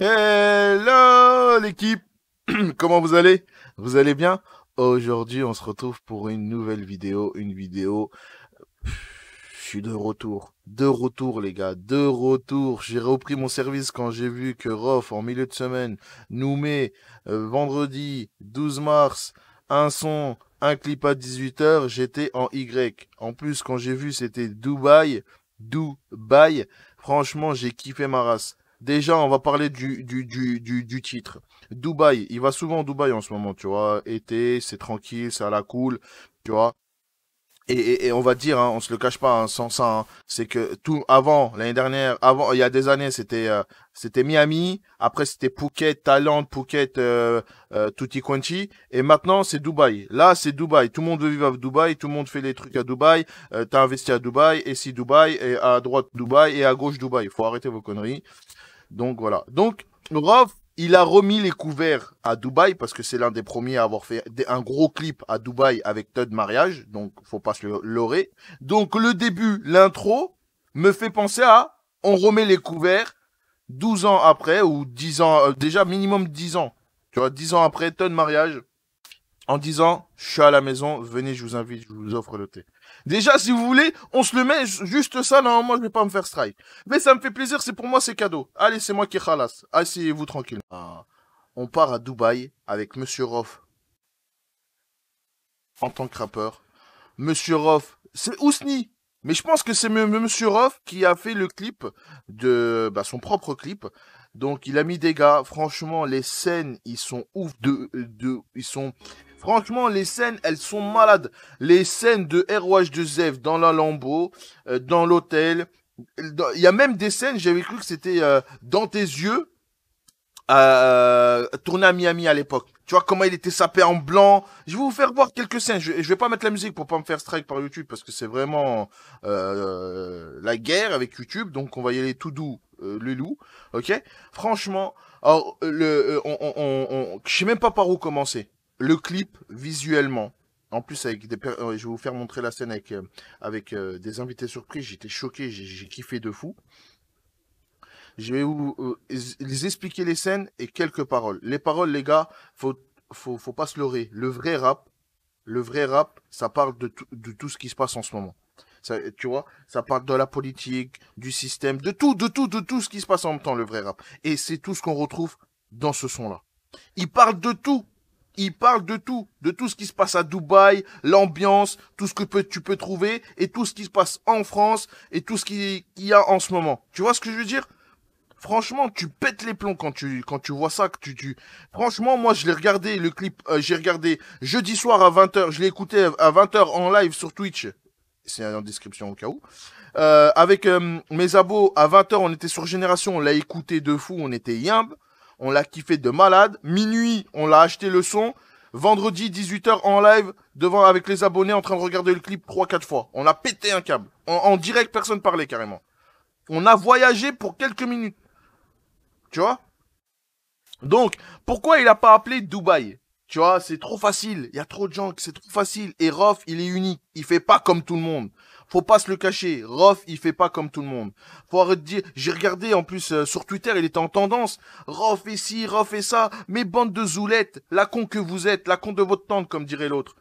Hello l'équipe Comment vous allez Vous allez bien Aujourd'hui, on se retrouve pour une nouvelle vidéo, une vidéo... Je suis de retour, de retour les gars, de retour. J'ai repris mon service quand j'ai vu que Rof, en milieu de semaine, nous met euh, vendredi 12 mars un son, un clip à 18h, j'étais en Y. En plus, quand j'ai vu, c'était Dubaï, Dubaï. Franchement, j'ai kiffé ma race. Déjà, on va parler du, du, du, du, du titre. Dubaï, il va souvent Dubaï en ce moment, tu vois. Été, c'est tranquille, c'est à la cool, tu vois. Et, et, on va dire, hein, on se le cache pas, hein, sans ça, hein, c'est que tout avant l'année dernière, avant il y a des années, c'était euh, c'était Miami, après c'était Phuket, Thaïlande, Phuket, euh, euh, Tutti Quanti, et maintenant c'est Dubaï. Là c'est Dubaï, tout le monde veut à Dubaï, tout le monde fait les trucs à Dubaï, euh, t'as investi à Dubaï, et si Dubaï, et à droite Dubaï, et à gauche Dubaï. Faut arrêter vos conneries. Donc voilà. Donc Rov, il a remis les couverts à Dubaï parce que c'est l'un des premiers à avoir fait un gros clip à Dubaï avec Todd Mariage, donc faut pas se l'orer. Donc le début, l'intro me fait penser à on remet les couverts 12 ans après ou 10 ans euh, déjà minimum 10 ans. Tu vois, 10 ans après Todd Mariage en disant je suis à la maison, venez, je vous invite, je vous offre le thé. Déjà, si vous voulez, on se le met juste ça, moi, je vais pas me faire strike. Mais ça me fait plaisir, c'est pour moi, c'est cadeau. Allez, c'est moi qui ralasse. Asseyez-vous tranquille. Ah, on part à Dubaï avec Monsieur Roff. En tant que rappeur. Monsieur Roff, c'est Ousni. Mais je pense que c'est Monsieur Roff qui a fait le clip de bah, son propre clip. Donc il a mis des gars. Franchement, les scènes, ils sont ouf de, de ils sont Franchement, les scènes, elles sont malades. Les scènes de roh de Zev dans la Lambeau, euh, dans l'hôtel. Il y a même des scènes, j'avais cru que c'était euh, dans tes yeux, euh, euh tourné à Miami à l'époque. Tu vois comment il était sapé en blanc. Je vais vous faire voir quelques scènes. Je, vais pas mettre la musique pour pas me faire strike par YouTube parce que c'est vraiment la guerre avec YouTube. Donc on va y aller tout doux, euh, le loup. Ok. Franchement, alors, le, on, on, on je sais même pas par où commencer le clip visuellement, en plus, avec des, euh, je vais vous faire montrer la scène avec, euh, avec euh, des invités surprises. J'étais choqué, j'ai kiffé de fou. Je vais vous les expliquer les scènes et quelques paroles. Les paroles, les gars, faut, faut, faut pas se leurrer. Le vrai rap, le vrai rap, ça parle de, de tout ce qui se passe en ce moment. tu vois, ça parle de la politique, du système, de tout, de tout, de tout ce qui se passe en même temps, le vrai rap. Et c'est tout ce qu'on retrouve dans ce son-là. Il parle de tout, il parle de tout, de tout ce qui se passe à Dubaï, l'ambiance, tout ce que tu peux trouver, et tout ce qui se passe en France, et tout ce qu'il y a en ce moment. Tu vois ce que je veux dire Franchement, tu pètes les plombs quand tu, quand tu vois ça. Que tu, tu... Franchement, moi, je l'ai regardé, le clip, euh, j'ai regardé jeudi soir à 20h, je l'ai écouté à 20h en live sur Twitch. C'est en description au cas où. Euh, avec euh, mes abos, à 20h, on était sur Génération, on l'a écouté de fou, on était yimbes on l'a kiffé de malade. Minuit, on l'a acheté le son. Vendredi, 18h en live, devant avec les abonnés en train de regarder le clip 3-4 fois. On a pété un câble. En, direct, personne parlait carrément. On a voyagé pour quelques minutes. Tu vois Donc, pourquoi il n'a pas appelé Dubaï Tu vois, c'est trop facile. Il y a trop de gens, c'est trop facile. Et Rof, il est unique. Il fait pas comme tout le monde. Faut pas se le cacher. Rof, il fait pas comme tout le monde. Faut arrêter de dire. J'ai regardé en plus euh, sur Twitter, il était en tendance. Rof et si, Rof et ça. mes bandes de zoulettes, la con que vous êtes, la con de votre tante, comme dirait l'autre.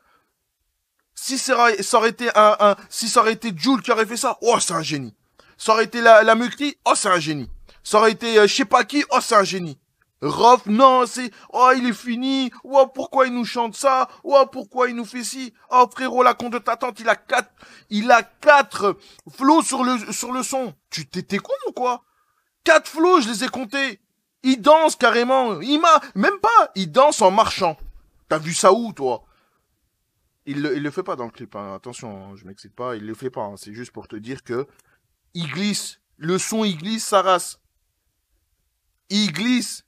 Si ça aurait été un, si ça aurait été Jules qui aurait fait ça, oh c'est un génie. Ça aurait été la, la multi, oh c'est un génie. Ça aurait été euh, je sais pas qui, oh c'est un génie. Rof, non, c'est, oh, il est fini, oh, pourquoi il nous chante ça, oh, pourquoi il nous fait ci, oh, frérot, la con de ta tante, il a quatre, il a quatre flots sur le, sur le son. Tu t'étais con ou quoi? Quatre flots, je les ai comptés. Il danse carrément, il m'a, même pas, il danse en marchant. T'as vu ça où, toi? Il le, il le fait pas dans le clip, hein. attention, hein, je m'excite pas, il le fait pas, hein. c'est juste pour te dire que, il glisse, le son, il glisse sa race. Il glisse.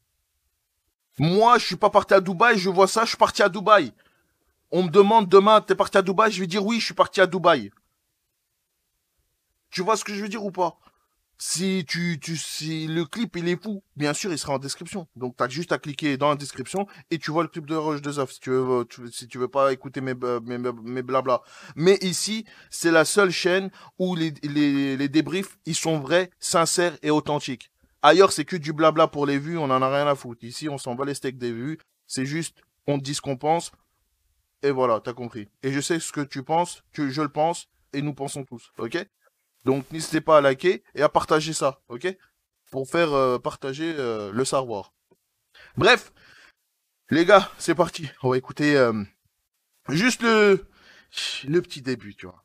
Moi, je suis pas parti à Dubaï, je vois ça, je suis parti à Dubaï. On me demande demain, t'es parti à Dubaï Je vais dire oui, je suis parti à Dubaï. Tu vois ce que je veux dire ou pas si tu, tu, si le clip il est fou, bien sûr il sera en description. Donc t'as juste à cliquer dans la description et tu vois le clip de Roche de Zof si tu veux, si tu veux pas écouter euh, mes, blabla. Mais ici c'est la seule chaîne où les, les débriefs ils sont vrais, sincères et authentiques. Ailleurs, c'est que du blabla pour les vues, on en a rien à foutre. Ici, on s'en bat les steaks des vues. C'est juste, on te dit ce qu'on pense. Et voilà, t'as compris. Et je sais ce que tu penses, que je le pense, et nous pensons tous, ok Donc n'hésitez pas à liker et à partager ça, ok Pour faire euh, partager euh, le savoir. Bref, les gars, c'est parti. On va écouter euh, juste le, le petit début, tu vois.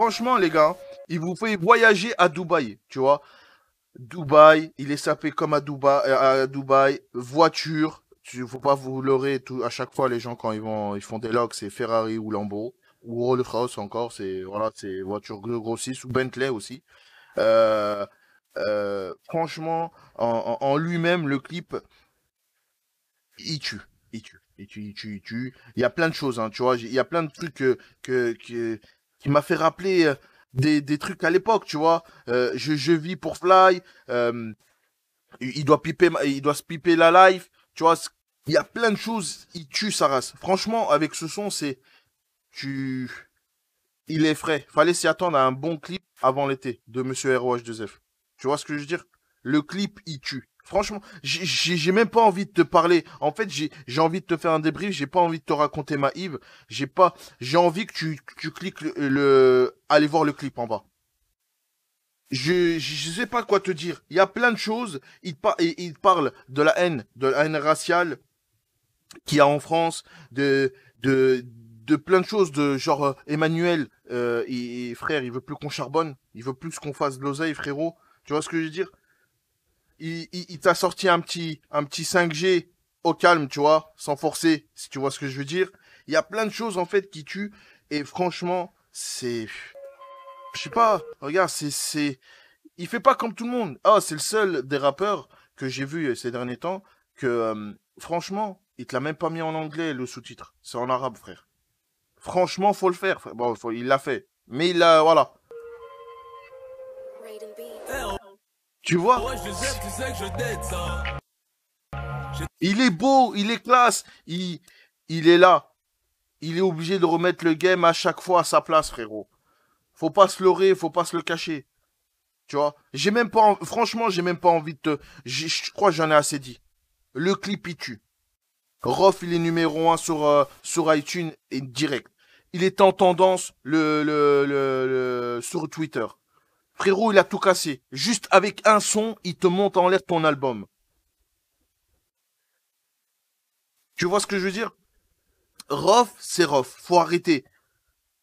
Franchement, les gars, il vous fait voyager à Dubaï, tu vois. Dubaï, il est sapé comme à Dubaï, euh, à Dubaï voiture. Il faut pas vous leurrer tout, à chaque fois les gens quand ils vont ils font des logs, c'est Ferrari ou Lambo ou Rolls-Royce encore, c'est voilà, voiture grossiste ou Bentley aussi. Euh, euh, franchement, en, lui-même, le clip, il tue, il tue, il tue, il tue, il tue. Il y a plein de choses, hein, tu vois. Il y a plein de trucs que, que qui m'a fait rappeler euh, des, des trucs à l'époque, tu vois. Euh, je, je vis pour Fly. Euh, il doit piper, il doit se piper la life. Tu vois, il y a plein de choses. Il tue sa race. Franchement, avec ce son, c'est tu, il est frais. Fallait s'y attendre à un bon clip avant l'été de Monsieur ROH2F. Tu vois ce que je veux dire Le clip, il tue. Franchement, j'ai même pas envie de te parler. En fait, j'ai envie de te faire un débrief. J'ai pas envie de te raconter ma Yves. J'ai pas. J'ai envie que tu, tu cliques le, Allez voir le clip en bas. Je, je sais pas quoi te dire. Il y a plein de choses. Il, il parle de la haine, de la haine raciale qu'il y a en France, de, de, de plein de choses de genre euh, Emmanuel et, euh, frère il veut plus qu'on charbonne il veut plus qu'on fasse de l'oseille frérot tu vois ce que je veux dire il, il, t'a sorti un petit, un petit 5G au calme, tu vois, sans forcer, si tu vois ce que je veux dire. Il y a plein de choses en fait qui tuent et franchement, c'est je sais pas, regarde, c'est c'est il fait pas comme tout le monde. Ah, c'est le seul des rappeurs que j'ai vu euh, ces derniers temps que euh, franchement, il te l'a même pas mis en anglais le sous-titre, c'est en arabe, frère. Franchement, faut le faire. Bon, il l'a fait, mais il l'a voilà. Tu vois Il est beau, il est classe, il, il est là. Il est obligé de remettre le game à chaque fois à sa place, frérot. Faut pas se leurrer, faut pas se le cacher. Tu vois J'ai même pas, franchement, j'ai même pas envie de te. Je crois j'en ai assez dit. Le clip, il tue. Rof, il est numéro 1 sur, euh, sur iTunes et direct. Il est en tendance le, le, le sur Twitter. Frérot, il a tout cassé. Juste avec un son, il te monte en l'air ton album. Tu vois ce que je veux dire Rof, c'est Rof. Faut arrêter.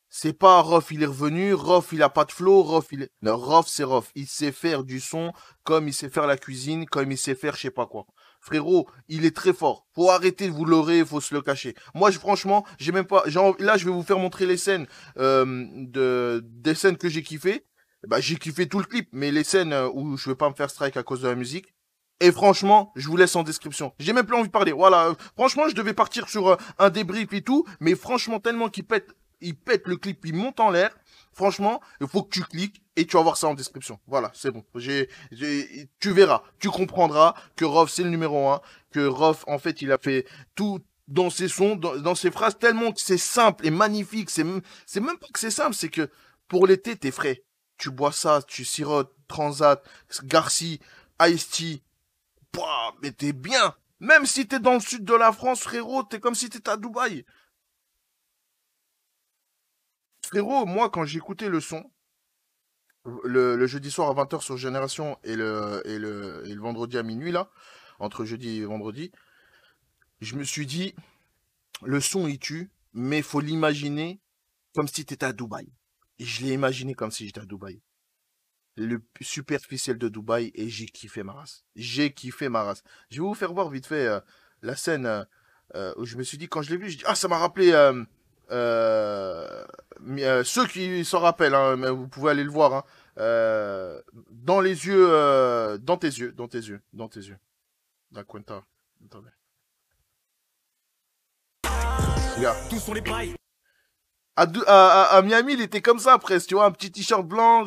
C'est pas Rof, il est revenu, Rof, il a pas de flow, Rof, il est... Non, Rof, c'est Rof. Il sait faire du son comme il sait faire la cuisine, comme il sait faire je sais pas quoi. Frérot, il est très fort. Faut arrêter de vous leurrer, faut se le cacher. Moi, je, franchement, j'ai même pas... là, je vais vous faire montrer les scènes euh, de... des scènes que j'ai kiffées bah, j'ai kiffé tout le clip, mais les scènes euh, où je vais pas me faire strike à cause de la musique. Et franchement, je vous laisse en description. J'ai même plus envie de parler. Voilà. Euh, franchement, je devais partir sur euh, un débrief et tout, mais franchement, tellement qu'il pète, il pète le clip, il monte en l'air. Franchement, il faut que tu cliques et tu vas voir ça en description. Voilà, c'est bon. J'ai, tu verras, tu comprendras que Rof c'est le numéro un, que Rof en fait il a fait tout dans ses sons, dans, ses phrases tellement que c'est simple et magnifique. C'est, c'est même pas que c'est simple, c'est que pour l'été t'es frais tu bois ça, tu sirotes, transat, garci, iced tea. mais t'es bien. Même si t'es dans le sud de la France, frérot, t'es comme si t'étais à Dubaï. Frérot, moi, quand j'écoutais le son, le, jeudi soir à 20h sur Génération et le, et le, et le vendredi à minuit, là, entre jeudi et vendredi, je me suis dit, le son, il tue, mais faut l'imaginer comme si t'étais à Dubaï je l'ai imaginé comme si j'étais à Dubaï. Le superficiel de Dubaï et j'ai kiffé ma race. J'ai kiffé ma race. Je vais vous faire voir vite fait euh, la scène euh, euh, où je me suis dit, quand je l'ai vu, je dis, ah, ça m'a rappelé. ceux qui s'en rappellent, hein, mais vous pouvez aller le voir. Hein. dans les yeux, dans tes yeux, dans tes yeux, dans tes yeux. Attendez. Tous sont les à, Miami, il était comme ça presque, tu vois, un petit t-shirt blanc.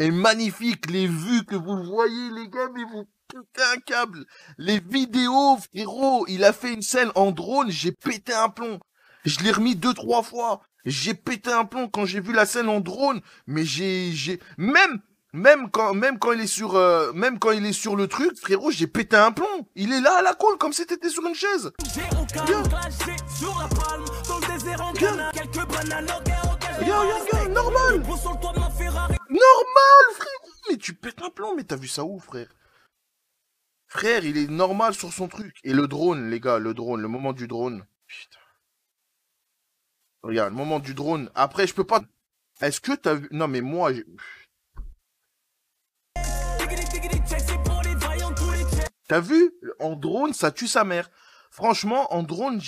Et magnifique, les vues que vous voyez, les gars, mais vous pétez un câble. Les vidéos, frérot, il a fait une scène en drone, j'ai pété un plomb. Je l'ai remis deux, trois fois. J'ai pété un plomb quand j'ai vu la scène en drone, mais j'ai, j'ai, même, même quand, même quand il est sur, euh, même quand il est sur le truc, frérot, j'ai pété un plomb. Il est là à la colle comme si t'étais sur une chaise. normal. Normal, frérot. Mais tu pètes un plomb, mais t'as vu ça où, frère Frère, il est normal sur son truc. Et le drone, les gars, le drone, le moment du drone. Putain. Regarde, le moment du drone. Après, je peux pas. Est-ce que t'as vu Non, mais moi, T'as vu En drone, ça tue sa mère. Franchement, en drone,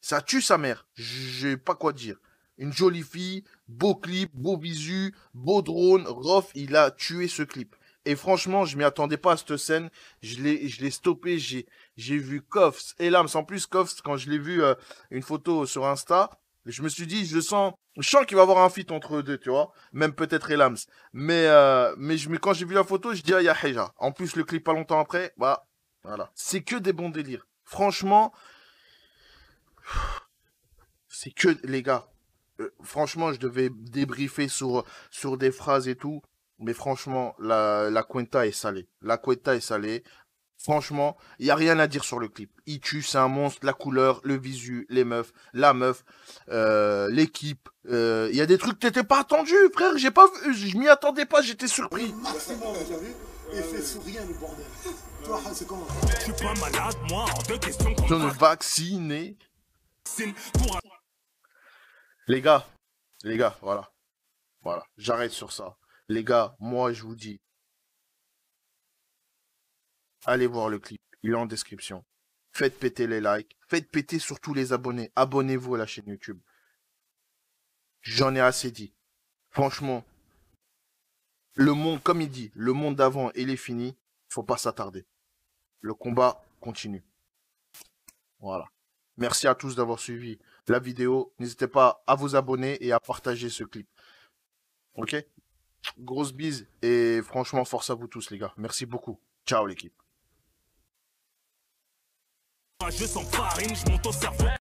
ça tue sa mère. J'ai pas quoi dire. Une jolie fille, beau clip, beau visu, beau drone. Rof, il a tué ce clip. Et franchement, je m'y attendais pas à cette scène. Je l'ai, je l'ai stoppé. J'ai, j'ai vu Koffs. et Lams. En plus, Koffs, quand je l'ai vu euh, une photo sur Insta, je me suis dit, je sens, je sens qu'il va avoir un fit entre eux deux, tu vois. Même peut-être Elams. Mais, euh, mais je, mais quand j'ai vu la photo, je dis, ah, y a Heja. En plus, le clip pas longtemps après, bah, voilà. C'est que des bons délires. Franchement, c'est que les gars. Euh, franchement, je devais débriefer sur, sur des phrases et tout. Mais franchement, la, Cuenta est salée. La Cuenta est salée. Franchement, il n'y a rien à dire sur le clip. Il tue, c'est un monstre. La couleur, le visu, les meufs, la meuf, euh, l'équipe. Il euh, y a des trucs que n'étais pas attendu, frère. J'ai pas je m'y attendais pas, j'étais surpris. Maximum, fait le bordel. Je me vacciner. Les gars, les gars, voilà. Voilà, j'arrête sur ça. Les gars, moi, je vous dis. Allez voir le clip, il est en description. Faites péter les likes, faites péter surtout les abonnés. Abonnez-vous à la chaîne YouTube. J'en ai assez dit. Franchement, le monde, comme il dit, le monde d'avant, il est fini faut pas s'attarder. Le combat continue. Voilà. Merci à tous d'avoir suivi la vidéo. N'hésitez pas à vous abonner et à partager ce clip. Ok Grosse bise et franchement, force à vous tous les gars. Merci beaucoup. Ciao l'équipe. Je sens